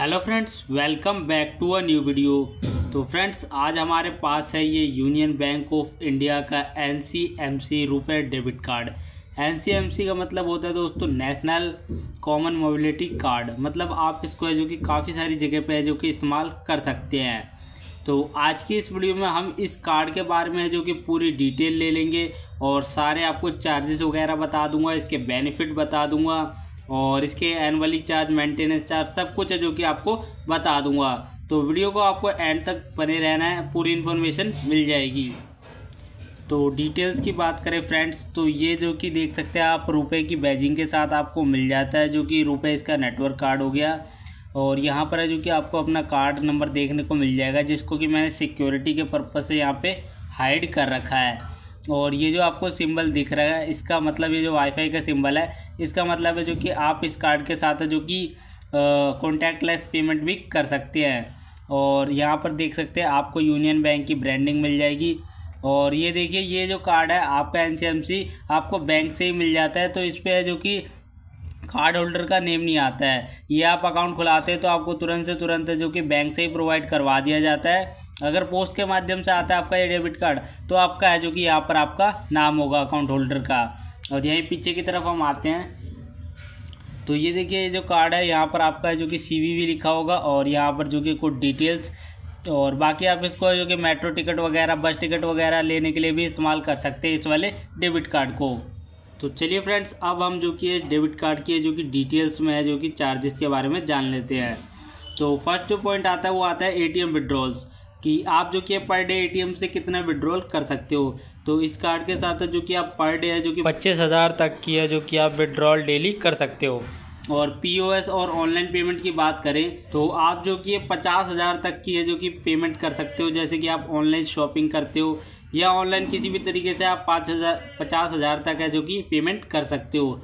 hello friends welcome back to a new video तो friends आज हमारे पास है ये यूनियन बैंक ऑफ इंडिया का एन सी एम सी रुपये debit card N C M C का मतलब होता है दोस्तों नेशनल कॉमन मोबिलिटी कार्ड मतलब आप इसको है जो कि काफ़ी सारी जगह पे है जो कि इस्तेमाल कर सकते हैं तो आज की इस वीडियो में हम इस कार्ड के बारे में है जो कि पूरी डिटेल ले लेंगे और सारे आपको चार्जेस वगैरह बता दूंगा इसके बेनिफिट बता दूंगा और इसके एनअली चार्ज मेंटेनेंस चार्ज सब कुछ है जो कि आपको बता दूंगा तो वीडियो को आपको एंड तक बने रहना है पूरी इन्फॉर्मेशन मिल जाएगी तो डिटेल्स की बात करें फ्रेंड्स तो ये जो कि देख सकते हैं आप रुपए की बैजिंग के साथ आपको मिल जाता है जो कि रुपए इसका नेटवर्क कार्ड हो गया और यहाँ पर है जो कि आपको अपना कार्ड नंबर देखने को मिल जाएगा जिसको कि मैंने सिक्योरिटी के पर्पज़ से यहाँ पे हाइड कर रखा है और ये जो आपको सिंबल दिख रहा है इसका मतलब ये जो वाईफाई का सिंबल है इसका मतलब है जो कि आप इस कार्ड के साथ जो कि कॉन्टैक्ट लेस पेमेंट भी कर सकते हैं और यहाँ पर देख सकते हैं आपको यूनियन बैंक की ब्रांडिंग मिल जाएगी और ये देखिए ये जो कार्ड है आपका एन आपको बैंक से ही मिल जाता है तो इस पर जो कि कार्ड होल्डर का नेम नहीं आता है ये आप अकाउंट खुलाते हैं तो आपको तुरंत से तुरंत जो कि बैंक से ही प्रोवाइड करवा दिया जाता है अगर पोस्ट के माध्यम से आता है आपका ये डेबिट कार्ड तो आपका है जो कि यहाँ पर आपका नाम होगा अकाउंट होल्डर का और यहीं पीछे की तरफ हम आते हैं तो ये देखिए ये जो कार्ड है यहाँ पर आपका जो कि सी वी लिखा होगा और यहाँ पर जो कि कुछ डिटेल्स और बाकी आप इसको जो कि मेट्रो टिकट वगैरह बस टिकट वगैरह लेने के लिए भी इस्तेमाल कर सकते हैं इस वाले डेबिट कार्ड को तो चलिए फ्रेंड्स अब हम जो कि डेबिट कार्ड की है जो कि डिटेल्स में है जो कि चार्जेस के बारे में जान लेते हैं तो फर्स्ट जो पॉइंट आता है वो आता है एटीएम विड्रॉल्स कि आप जो कि पर डे एटीएम से कितना विड्रॉल कर सकते हो तो इस कार्ड के साथ जो कि आप पर डे है जो कि पच्चीस हज़ार तक की है जो कि आप विड्रॉल डेली कर सकते हो और पीओएस और ऑनलाइन पेमेंट की बात करें तो आप जो कि पचास हज़ार तक की है जो कि पेमेंट कर सकते हो जैसे कि आप ऑनलाइन शॉपिंग करते हो या ऑनलाइन किसी भी तरीके से आप पाँच हज़ार पचास हज़ार तक है जो कि पेमेंट कर सकते हो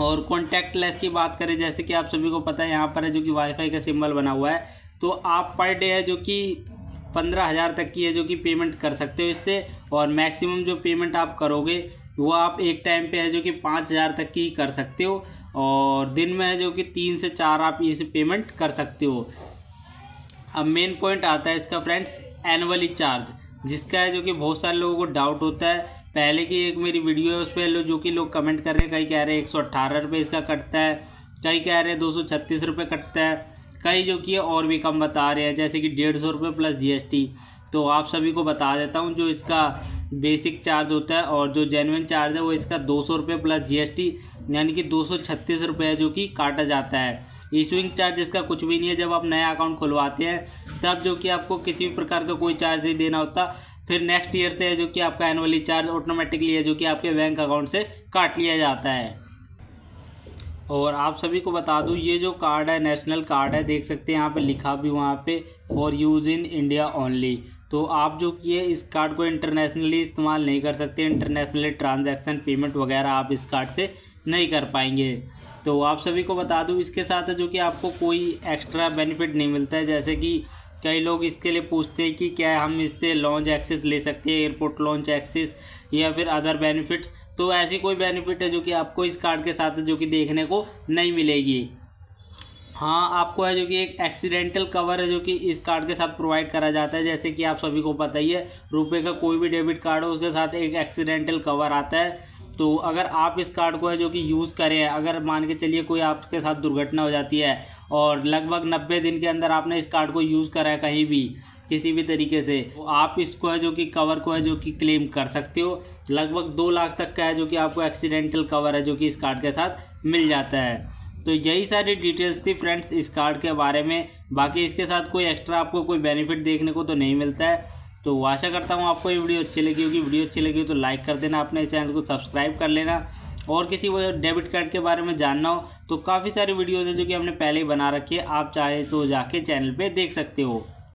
और कॉन्टैक्ट लेस की बात करें जैसे कि आप सभी को पता है यहाँ पर है जो कि वाईफाई का सिंबल बना हुआ है तो आप पर डे है जो कि पंद्रह हज़ार तक की है जो कि पेमेंट कर सकते हो इससे और मैक्सिमम जो पेमेंट आप करोगे वो आप एक टाइम पे है जो कि पाँच हज़ार तक की कर सकते हो और दिन में है जो कि तीन से चार आप इसे पेमेंट कर सकते हो अब मेन पॉइंट आता है इसका फ्रेंड्स एनुअली चार्ज जिसका है जो कि बहुत सारे लोगों को डाउट होता है पहले की एक मेरी वीडियो है उस पर जो कि लोग कमेंट कर रहे हैं कई कह रहे हैं एक सौ अट्ठारह रुपये इसका कटता है कई कह रहे हैं दो सौ छत्तीस रुपये कटता है कई जो कि और भी कम बता रहे हैं जैसे कि डेढ़ सौ रुपये प्लस जीएसटी तो आप सभी को बता देता हूँ जो इसका बेसिक चार्ज होता है और जो जेनविन चार्ज है वो इसका दो सौ रुपये प्लस जीएसटी यानी कि दो सौ छत्तीस रुपये जो कि काटा जाता है इशूइंग चार्ज इसका कुछ भी नहीं है जब आप नया अकाउंट खुलवाते हैं तब जो कि आपको किसी भी प्रकार का कोई चार्ज नहीं देना होता फिर नेक्स्ट ईयर से है जो कि आपका एनुअली चार्ज ऑटोमेटिकली है जो कि आपके बैंक अकाउंट से काट लिया जाता है और आप सभी को बता दूं ये जो कार्ड है नेशनल कार्ड है देख सकते हैं यहाँ पे लिखा भी वहाँ पे for use in India only तो आप जो कि इस कार्ड को इंटरनेशनली इस्तेमाल नहीं कर सकते इंटरनेशनली ट्रांजैक्शन पेमेंट वगैरह आप इस कार्ड से नहीं कर पाएंगे तो आप सभी को बता दूँ इसके साथ जो कि आपको कोई एक्स्ट्रा बेनिफिट नहीं मिलता है जैसे कि कई लोग इसके लिए पूछते हैं कि क्या हम इससे लॉन्च एक्सेस ले सकते हैं एयरपोर्ट लॉन्च एक्सेस या फिर अदर बेनिफिट्स तो ऐसी कोई बेनिफिट है जो कि आपको इस कार्ड के साथ जो कि देखने को नहीं मिलेगी हाँ आपको है जो कि एक एक्सीडेंटल कवर है जो कि इस कार्ड के साथ प्रोवाइड करा जाता है जैसे कि आप सभी को पता ही है रुपए का कोई भी डेबिट कार्ड हो उसके साथ एक एक्सीडेंटल कवर आता है तो अगर आप इस कार्ड को है जो कि यूज़ करें अगर मान के चलिए कोई आपके साथ दुर्घटना हो जाती है और लगभग नब्बे दिन के अंदर आपने इस कार्ड को यूज़ करा है कहीं भी किसी भी तरीके से तो आप इसको है जो कि कवर को है जो कि क्लेम कर सकते हो लगभग दो लाख तक का है जो कि आपको एक्सीडेंटल कवर है जो कि इस कार्ड के साथ मिल जाता है तो यही सारी डिटेल्स थी फ्रेंड्स इस कार्ड के बारे में बाकी इसके साथ कोई एक्स्ट्रा आपको कोई बेनिफिट देखने को तो नहीं मिलता है तो आशा करता हूँ आपको ये वीडियो अच्छी लगी होगी वीडियो अच्छी लगी हो तो लाइक कर देना अपने चैनल को सब्सक्राइब कर लेना और किसी वो डेबिट कार्ड के बारे में जानना हो तो काफ़ी सारी वीडियोज़ है जो कि हमने पहले ही बना रखी है आप चाहे तो जाके चैनल पर देख सकते हो